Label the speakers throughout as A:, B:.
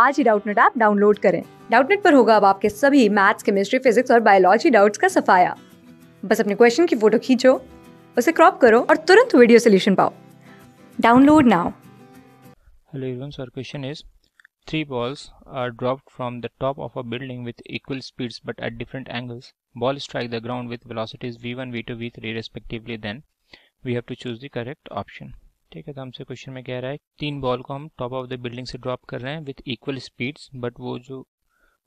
A: आज ही Doubtnut app download करें डाउटनेट पर होगा अब आपके सभी मैथ्स केमिस्ट्री फिजिक्स और बायोलॉजी डाउट्स का सफाया बस अपने क्वेश्चन की फोटो खींचो उसे क्रॉप करो और तुरंत वीडियो सोल्यूशन पाओ download now
B: hello everyone sir question is Three balls are dropped from the top of a building with equal speeds but at different angles. Balls strike the ground with velocities v1, v2, v3 respectively. Then we have to choose the correct option. ठीक है तो हमसे question में कह रहा है तीन ball को हम टॉप ऑफ द बिल्डिंग से ड्रॉप कर रहे हैं विथ इक्वल स्पीड्स बट वो जो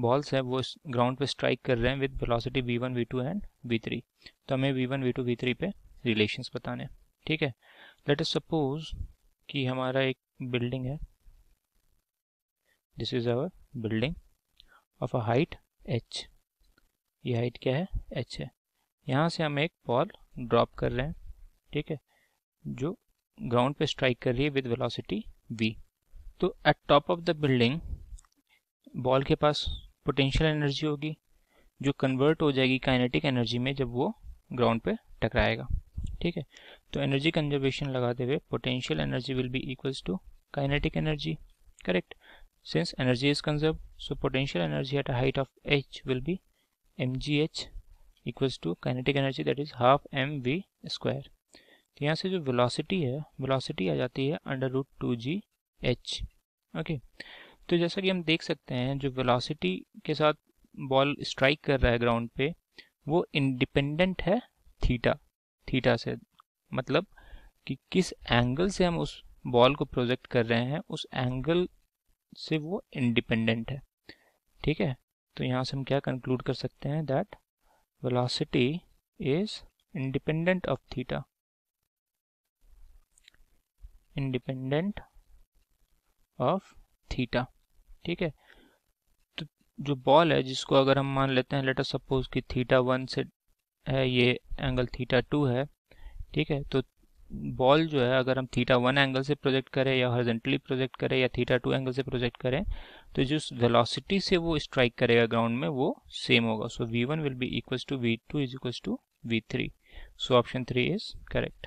B: बॉल्स हैं वो ग्राउंड पे स्ट्राइक कर रहे हैं with velocity V one V two and V three तो हमें V one V two V three पे रिलेशन बताने ठीक है लेट अस सपोज कि हमारा एक बिल्डिंग है this is our building of a height H ये हाइट क्या है एच है यहाँ से हम एक बॉल ड्रॉप कर रहे हैं ठीक है जो ग्राउंड पे स्ट्राइक कर रही है विद वेलोसिटी वी तो at top of the building ball के पास पोटेंशियल एनर्जी होगी जो कन्वर्ट हो जाएगी काइनेटिक एनर्जी में जब वो ग्राउंड पे टकराएगा ठीक है तो एनर्जी कंजर्वेशन लगाते हुए potential energy will be equals to kinetic energy correct since energy is conserve so potential energy at height of H will be M G H equals to kinetic energy that is half M V square तो यहाँ से जो velocity है velocity आ जाती है under root two G H okay तो जैसा कि हम देख सकते हैं जो वेलोसिटी के साथ बॉल स्ट्राइक कर रहा है ग्राउंड पे वो इंडिपेंडेंट है थीटा थीटा से मतलब कि किस एंगल से हम उस बॉल को प्रोजेक्ट कर रहे हैं उस एंगल से वो इंडिपेंडेंट है ठीक है तो यहाँ से हम क्या कंक्लूड कर सकते हैं that velocity is independent of theta independent of theta ठीक है तो जो बॉल है जिसको अगर हम मान लेते हैं लेटर सपोज कि थीटा वन से है ये एंगल थीटा टू है ठीक है तो बॉल जो है अगर हम थीटा वन एंगल से प्रोजेक्ट करें या हॉर्जेंटली प्रोजेक्ट करें या थीटा टू एंगल से प्रोजेक्ट करें तो जिस वेलोसिटी से वो स्ट्राइक करेगा ग्राउंड में वो सेम होगा so V one will be equal to V two is equal to V three so option three is correct